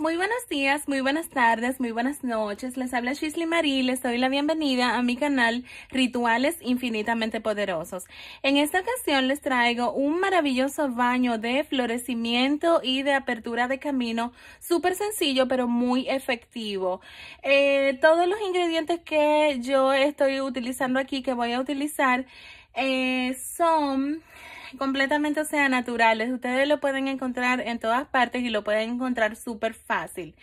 Muy buenos días, muy buenas tardes, muy buenas noches. Les habla Shisley Marie y les doy la bienvenida a mi canal Rituales Infinitamente Poderosos. En esta ocasión les traigo un maravilloso baño de florecimiento y de apertura de camino, súper sencillo pero muy efectivo. Eh, todos los ingredientes que yo estoy utilizando aquí, que voy a utilizar, eh, son completamente, o sea, naturales. Ustedes lo pueden encontrar en todas partes y lo pueden encontrar súper fácil.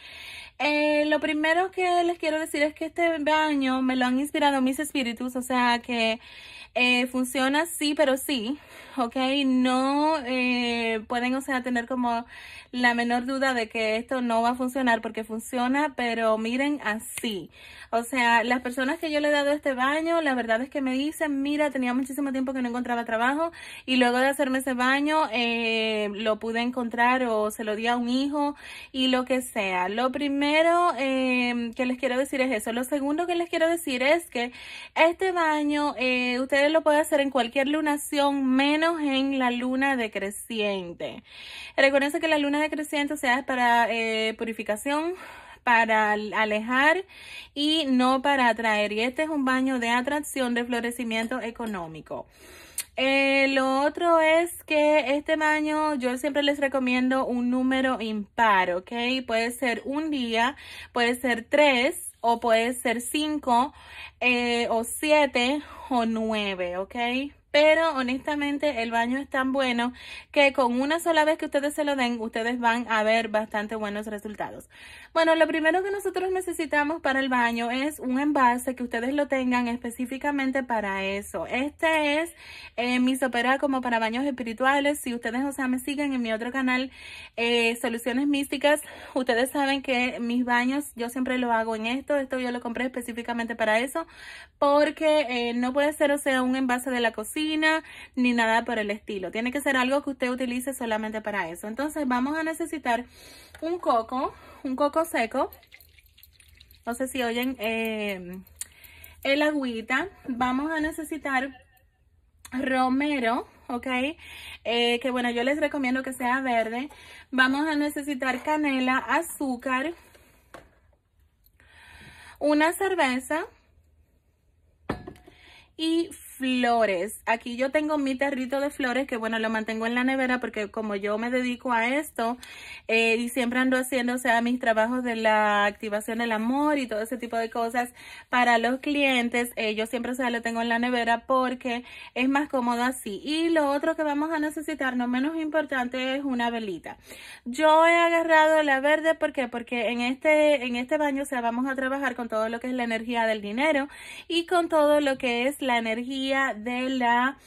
Eh, lo primero que les quiero decir es que este baño me lo han inspirado mis espíritus, o sea que eh, funciona sí, pero sí, ¿ok? No eh, pueden, o sea, tener como la menor duda de que esto no va a funcionar porque funciona, pero miren así. O sea, las personas que yo le he dado este baño, la verdad es que me dicen, mira, tenía muchísimo tiempo que no encontraba trabajo y luego de hacerme ese baño eh, lo pude encontrar o se lo di a un hijo y lo que sea. Lo primero em, que les quiero decir es eso. Lo segundo que les quiero decir es que este baño, ustedes lo puede hacer en cualquier lunación, menos en la luna decreciente. Recuerden que la luna decreciente se sea para eh, purificación, para alejar y no para atraer. Y este es un baño de atracción, de florecimiento económico. Eh, lo otro es que este baño yo siempre les recomiendo un número impar, ¿ok? Puede ser un día, puede ser tres, o puede ser 5 eh, o 7 o 9, ¿ok? pero honestamente el baño es tan bueno que con una sola vez que ustedes se lo den, ustedes van a ver bastante buenos resultados. Bueno, lo primero que nosotros necesitamos para el baño es un envase que ustedes lo tengan específicamente para eso. Este es eh, mi sopera como para baños espirituales. Si ustedes, o sea, me siguen en mi otro canal, eh, Soluciones Místicas, ustedes saben que mis baños yo siempre lo hago en esto. Esto yo lo compré específicamente para eso porque eh, no puede ser, o sea, un envase de la cocina ni nada por el estilo. Tiene que ser algo que usted utilice solamente para eso. Entonces vamos a necesitar un coco, un coco seco. No sé si oyen eh, el agüita. Vamos a necesitar romero, ¿ok? Eh, que bueno, yo les recomiendo que sea verde. Vamos a necesitar canela, azúcar, una cerveza y flores. Aquí yo tengo mi tarrito de flores que bueno, lo mantengo en la nevera porque como yo me dedico a esto eh, y siempre ando haciendo, o sea, mis trabajos de la activación del amor y todo ese tipo de cosas para los clientes, eh, yo siempre, o sea, lo tengo en la nevera porque es más cómodo así. Y lo otro que vamos a necesitar, no menos importante, es una velita. Yo he agarrado la verde, ¿por Porque en este, en este baño, o sea, vamos a trabajar con todo lo que es la energía del dinero y con todo lo que es la energía de la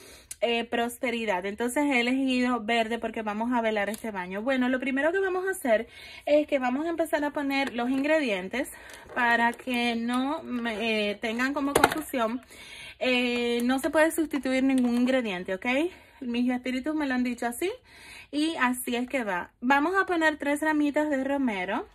eh, prosperidad. Entonces he elegido verde porque vamos a velar este baño. Bueno, lo primero que vamos a hacer es que vamos a empezar a poner los ingredientes para que no eh, tengan como confusión. Eh, no se puede sustituir ningún ingrediente, ¿ok? Mis espíritus me lo han dicho así y así es que va. Vamos a poner tres ramitas de romero.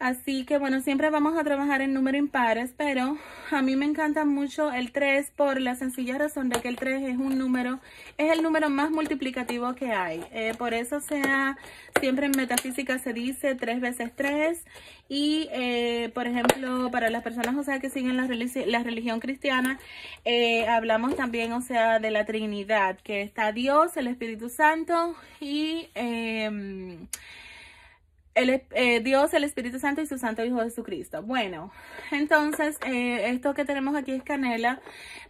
Así que bueno, siempre vamos a trabajar en número impares, pero a mí me encanta mucho el 3 por la sencilla razón de que el 3 es un número, es el número más multiplicativo que hay. Eh, por eso sea, siempre en metafísica se dice 3 veces 3 y eh, por ejemplo para las personas o sea, que siguen la, religión cristiana, eh, hablamos también o sea de la Trinidad, que está Dios, el Espíritu Santo y... Em, el, eh, Dios, el Espíritu Santo y su Santo Hijo Jesucristo. Bueno, entonces eh, esto que tenemos aquí es canela.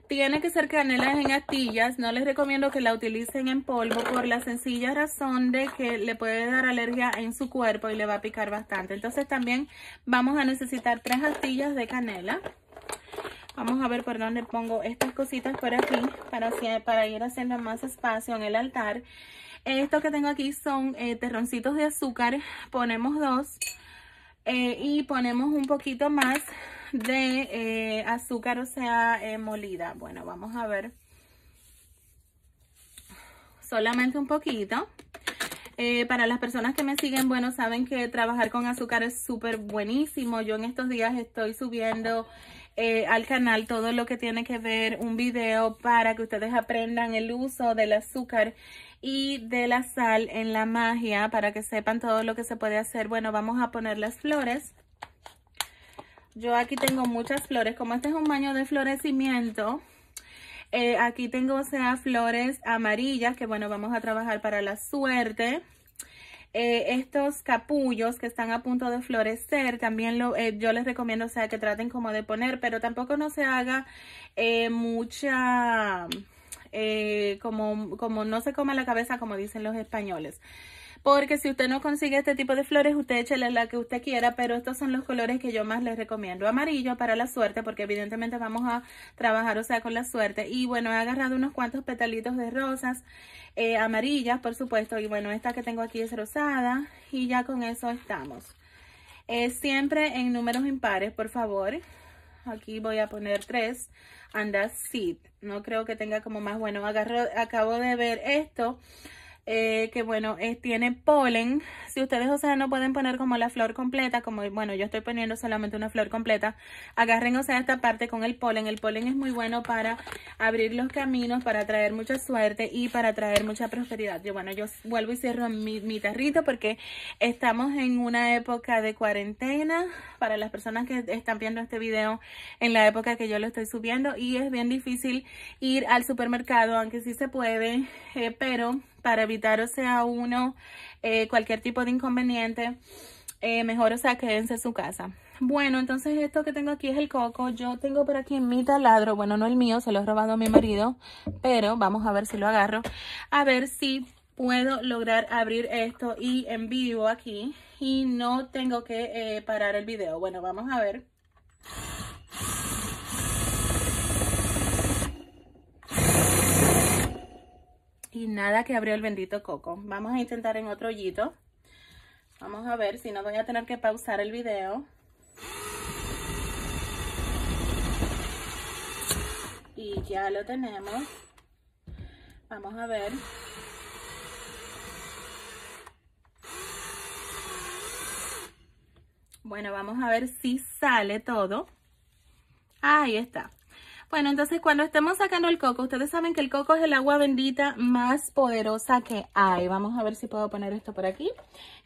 Tiene que ser canela en astillas. No les recomiendo que la utilicen en polvo por la sencilla razón de que le puede dar alergia en su cuerpo y le va a picar bastante. Entonces también vamos a necesitar tres astillas de canela. Vamos a ver por dónde pongo estas cositas por aquí para, para ir haciendo más espacio en el altar. Esto que tengo aquí son eh, terroncitos de azúcar. Ponemos dos. Eh, y ponemos un poquito más de eh, azúcar, o sea, molida. Bueno, vamos a ver. Solamente un poquito. para las personas que me siguen, bueno, saben que trabajar con azúcar es súper buenísimo. Yo en estos días estoy subiendo eh, al canal todo lo que tiene que ver un video para que ustedes aprendan el uso del azúcar y de la sal en la magia para que sepan todo lo que se puede hacer. Bueno, vamos a poner las flores. Yo aquí tengo muchas flores. Como este es un baño de florecimiento, eh, aquí tengo, sea, flores amarillas que, bueno, vamos a trabajar para la suerte. Eh, estos capullos que están a punto de florecer, también lo, eh, yo les recomiendo o sea, que traten como de poner, pero tampoco no se haga eh, mucha... como, como no se coma la cabeza como dicen los españoles porque si usted no consigue este tipo de flores, usted échele la que usted quiera, pero estos son los colores que yo más les recomiendo. Amarillo para la suerte, porque evidentemente vamos a trabajar, o sea, con la suerte. Y bueno, he agarrado unos cuantos petalitos de rosas, eh, amarillas, por supuesto. Y bueno, esta que tengo aquí es rosada y ya con eso estamos. Eh, siempre en números impares, por favor. Aquí voy a poner tres. And that's No creo que tenga como más bueno. Agarro, acabo de ver esto eh, que bueno, tiene polen. Si ustedes, o sea, no pueden poner como la flor completa, como bueno, yo estoy poniendo solamente una flor completa, agarren, o sea, esta parte con el polen. El polen es muy bueno para abrir los caminos, para traer mucha suerte y para traer mucha prosperidad. Yo, bueno, yo vuelvo y cierro mi, mi tarrito porque estamos en una época de cuarentena para las personas que están viendo este video en la época que yo lo estoy subiendo y es bien difícil ir al supermercado, aunque sí se puede, eh, pero para evitar, o sea, uno, eh, cualquier tipo de inconveniente. Eh, mejor, o sea, quédense en su casa. Bueno, entonces esto que tengo aquí es el coco. Yo tengo por aquí mi taladro. Bueno, no el mío, se lo he robado a mi marido. Pero vamos a ver si lo agarro. A ver si puedo lograr abrir esto y en vivo aquí. Y no tengo que eh, parar el video. Bueno, vamos a ver. y nada que abrió el bendito coco. Vamos a intentar en otro hoyito. Vamos a ver si no voy a tener que pausar el video. Y ya lo tenemos. Vamos a ver. Bueno, vamos a ver si sale todo. Ahí está. Bueno, entonces cuando estemos sacando el coco, ustedes saben que el coco es el agua bendita más poderosa que hay. Vamos a ver si puedo poner esto por aquí,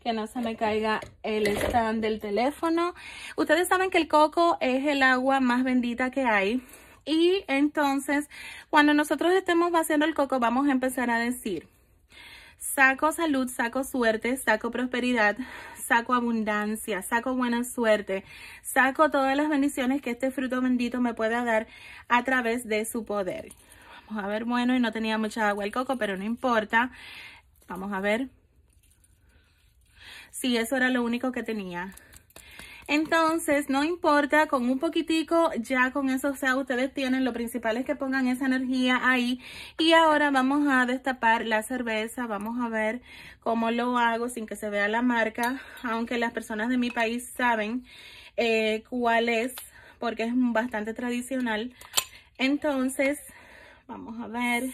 que no se me caiga el stand del teléfono. Ustedes saben que el coco es el agua más bendita que hay. Y entonces, cuando nosotros estemos vaciando el coco, vamos a empezar a decir, Saco salud, saco suerte, saco prosperidad, saco abundancia, saco buena suerte, saco todas las bendiciones que este fruto bendito me pueda dar a través de su poder. Vamos a ver, bueno, y no tenía mucha agua el coco, pero no importa. Vamos a ver. Sí, eso era lo único que tenía. Entonces, no importa, con un poquitico ya con eso, o sea, ustedes tienen, lo principal es que pongan esa energía ahí. Y ahora vamos a destapar la cerveza, vamos a ver cómo lo hago sin que se vea la marca, aunque las personas de mi país saben eh, cuál es, porque es bastante tradicional. Entonces, vamos a ver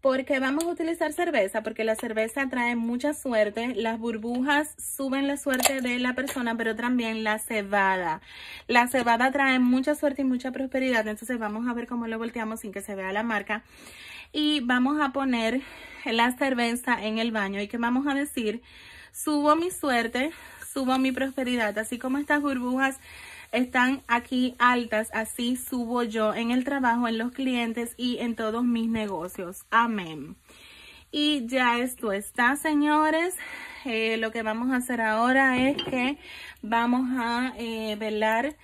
porque vamos a utilizar cerveza, porque la cerveza trae mucha suerte, las burbujas suben la suerte de la persona, pero también la cebada. La cebada trae mucha suerte y mucha prosperidad, entonces vamos a ver cómo lo volteamos sin que se vea la marca. Y vamos a poner la cerveza en el baño y que vamos a decir, subo mi suerte, subo mi prosperidad, así como estas burbujas están aquí altas, así subo yo en el trabajo, en los clientes y en todos mis negocios. Amén. Y ya esto está, señores. Eh, lo que vamos a hacer ahora es que vamos a eh, velar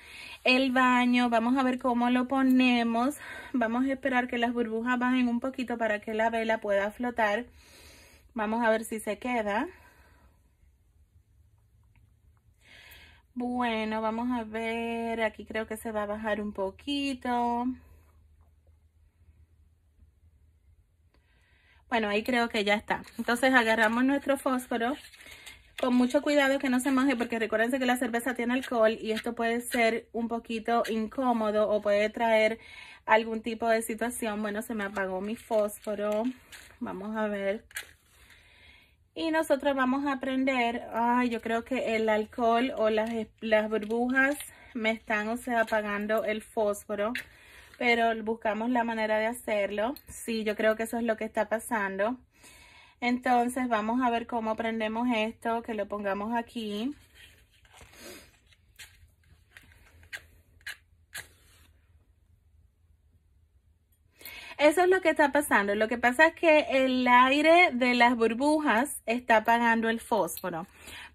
el baño. Vamos a ver cómo lo ponemos. Vamos a esperar que las burbujas bajen un poquito para que la vela pueda flotar. Vamos a ver si se queda. Bueno, vamos a ver. Aquí creo que se va a bajar un poquito. Bueno, ahí creo que ya está. Entonces agarramos nuestro fósforo con mucho cuidado que no se moje porque recuérdense que la cerveza tiene alcohol y esto puede ser un poquito incómodo o puede traer algún tipo de situación. Bueno, se me apagó mi fósforo. Vamos a ver. Y nosotros vamos a aprender, ay, yo creo que el alcohol o las, las burbujas me están, o apagando el fósforo. Pero buscamos la manera de hacerlo. Sí, yo creo que eso es lo que está pasando. Entonces vamos a ver cómo prendemos esto, que lo pongamos aquí. Eso es lo que está pasando. Lo que pasa es que el aire de las burbujas está apagando el fósforo.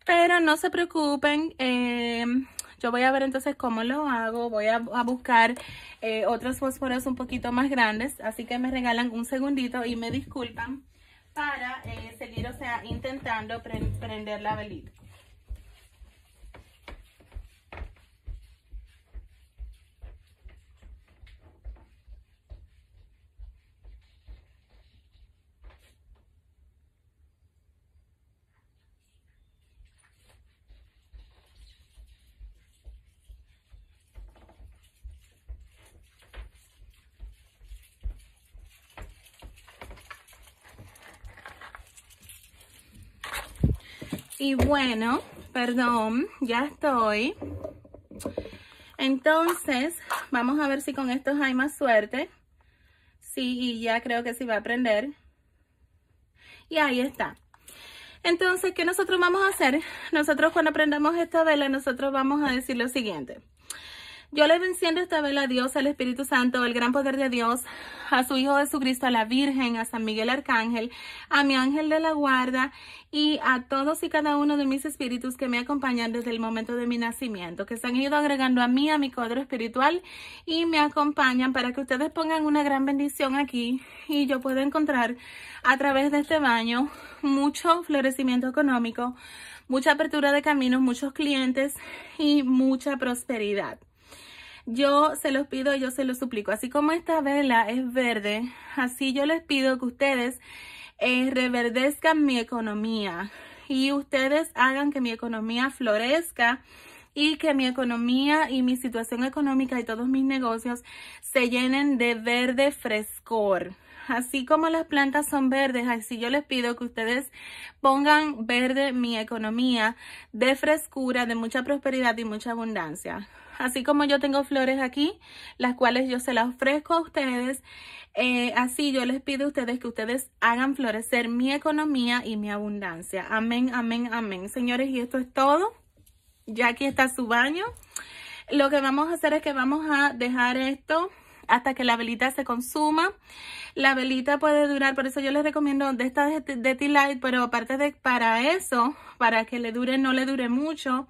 Pero no se preocupen. Eh, yo voy a ver entonces cómo lo hago. Voy a, buscar eh, otros fósforos un poquito más grandes. Así que me regalan un segundito y me disculpan para eh, seguir, o sea, intentando prender la velita. Y bueno, perdón, ya estoy. Entonces, vamos a ver si con estos hay más suerte. Sí, y ya creo que sí va a aprender. Y ahí está. Entonces, ¿qué nosotros vamos a hacer? Nosotros cuando aprendamos esta vela, nosotros vamos a decir lo siguiente. Yo le enciendo esta vela a Dios, al Espíritu Santo, el gran poder de Dios, a su Hijo Jesucristo, a la Virgen, a San Miguel Arcángel, a mi ángel de la guarda y a todos y cada uno de mis espíritus que me acompañan desde el momento de mi nacimiento, que se han ido agregando a mí, a mi cuadro espiritual y me acompañan para que ustedes pongan una gran bendición aquí y yo pueda encontrar a través de este baño mucho florecimiento económico, mucha apertura de caminos, muchos clientes y mucha prosperidad yo se los pido, yo se los suplico. Así como esta vela es verde, así yo les pido que ustedes eh, reverdezcan mi economía y ustedes hagan que mi economía florezca y que mi economía y mi situación económica y todos mis negocios se llenen de verde frescor. Así como las plantas son verdes, así yo les pido que ustedes pongan verde mi economía de frescura, de mucha prosperidad y mucha abundancia así como yo tengo flores aquí, las cuales yo se las ofrezco a ustedes. Eh, así yo les pido a ustedes que ustedes hagan florecer mi economía y mi abundancia. Amén, amén, amén. Señores, y esto es todo. Ya aquí está su baño. Lo que vamos a hacer es que vamos a dejar esto hasta que la velita se consuma. La velita puede durar, por eso yo les recomiendo de esta de, light pero aparte de para eso, para que le dure, no le dure mucho,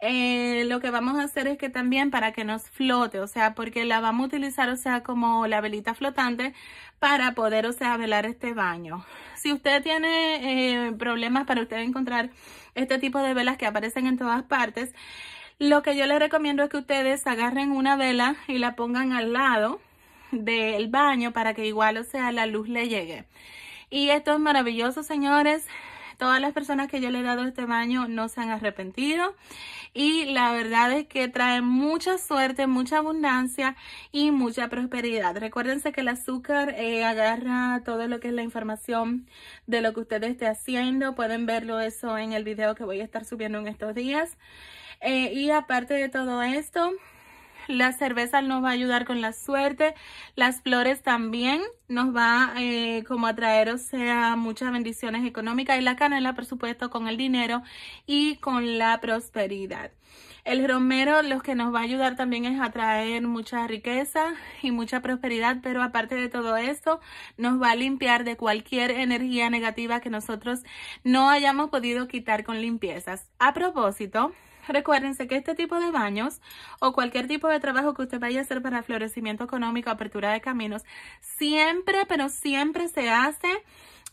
eh, lo que vamos a hacer es que también para que nos flote, o sea, porque la vamos a utilizar, o sea, como la velita flotante para poder, o sea, velar este baño. Si usted tiene eh, problemas para usted encontrar este tipo de velas que aparecen en todas partes, lo que yo les recomiendo es que ustedes agarren una vela y la pongan al lado del baño para que igual, o sea, la luz le llegue. Y esto es maravilloso, señores. Todas las personas que yo le he dado este baño no se han arrepentido y la verdad es que trae mucha suerte, mucha abundancia y mucha prosperidad. Recuérdense que el azúcar eh, agarra todo lo que es la información de lo que ustedes esté haciendo. Pueden verlo eso en el video que voy a estar subiendo en estos días. Eh, y aparte de todo esto, la cerveza nos va a ayudar con la suerte, las flores también nos va eh, como a traer, o sea, muchas bendiciones económicas y la canela, por supuesto, con el dinero y con la prosperidad. El romero lo que nos va a ayudar también es a mucha riqueza y mucha prosperidad, pero aparte de todo esto, nos va a limpiar de cualquier energía negativa que nosotros no hayamos podido quitar con limpiezas. A propósito, Recuérdense que este tipo de baños o cualquier tipo de trabajo que usted vaya a hacer para florecimiento económico, apertura de caminos, siempre, pero siempre se hace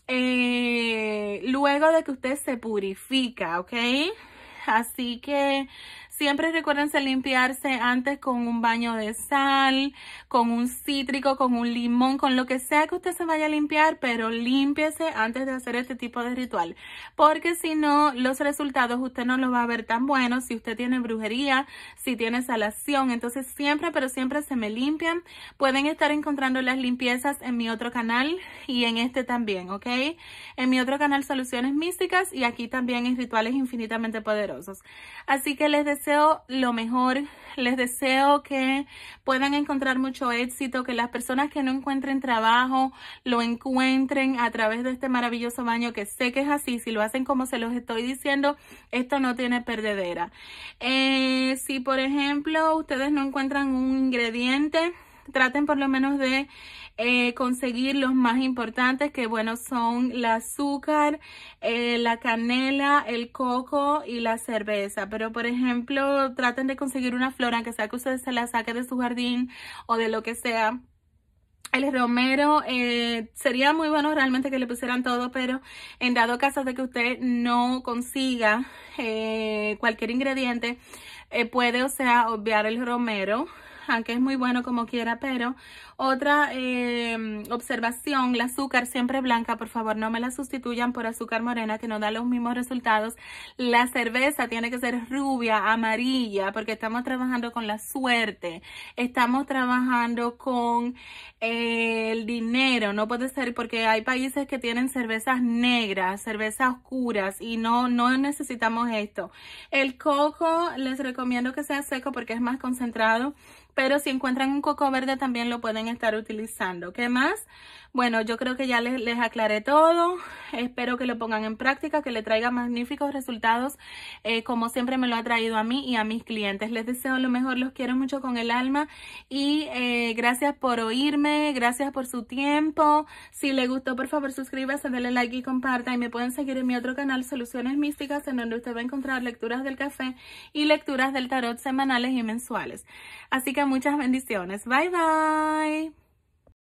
eh, luego de que usted se purifica, ¿ok? Así que Siempre recuérdense limpiarse antes con un baño de sal, con un cítrico, con un limón, con lo que sea que usted se vaya a limpiar, pero límpiese antes de hacer este tipo de ritual. Porque si no, los resultados usted no los va a ver tan buenos. Si usted tiene brujería, si tiene salación, entonces siempre, pero siempre se me limpian. Pueden estar encontrando las limpiezas en mi otro canal y en este también, ¿ok? En mi otro canal Soluciones Místicas y aquí también en Rituales Infinitamente Poderosos. Así que les decía lo mejor, les deseo que puedan encontrar mucho éxito, que las personas que no encuentren trabajo lo encuentren a través de este maravilloso baño que sé que es así, si lo hacen como se los estoy diciendo, esto no tiene perdedera. Eh, si por ejemplo ustedes no encuentran un ingrediente, traten por lo menos de eh, conseguir los más importantes que bueno son el azúcar, eh, la canela, el coco y la cerveza. Pero por ejemplo traten de conseguir una flor, aunque sea que usted se la saque de su jardín o de lo que sea. El romero eh, sería muy bueno realmente que le pusieran todo, pero en dado caso de que usted no consiga cualquier ingrediente, puede o sea obviar el romero aunque es muy bueno como quiera, pero otra eh, observación, el azúcar siempre blanca, por favor no me la sustituyan por azúcar morena que no da los mismos resultados. La cerveza tiene que ser rubia, amarilla, porque estamos trabajando con la suerte, estamos trabajando con eh, el dinero, no puede ser porque hay países que tienen cervezas negras, cervezas oscuras y no, no necesitamos esto. El coco les recomiendo que sea seco porque es más concentrado pero si encuentran un coco verde también lo pueden estar utilizando. ¿Qué más? Bueno, yo creo que ya les, aclaré todo. Espero que lo pongan en práctica, que le traiga magníficos resultados, eh, como siempre me lo ha traído a mí y a mis clientes. Les deseo lo mejor, los quiero mucho con el alma y eh, gracias por oírme, gracias por su tiempo. Si les gustó, por favor, suscríbase, denle like y comparta. Y me pueden seguir en mi otro canal, Soluciones Místicas, en donde usted va a encontrar lecturas del café y lecturas del tarot semanales y mensuales. Así que muchas bendiciones. Bye bye.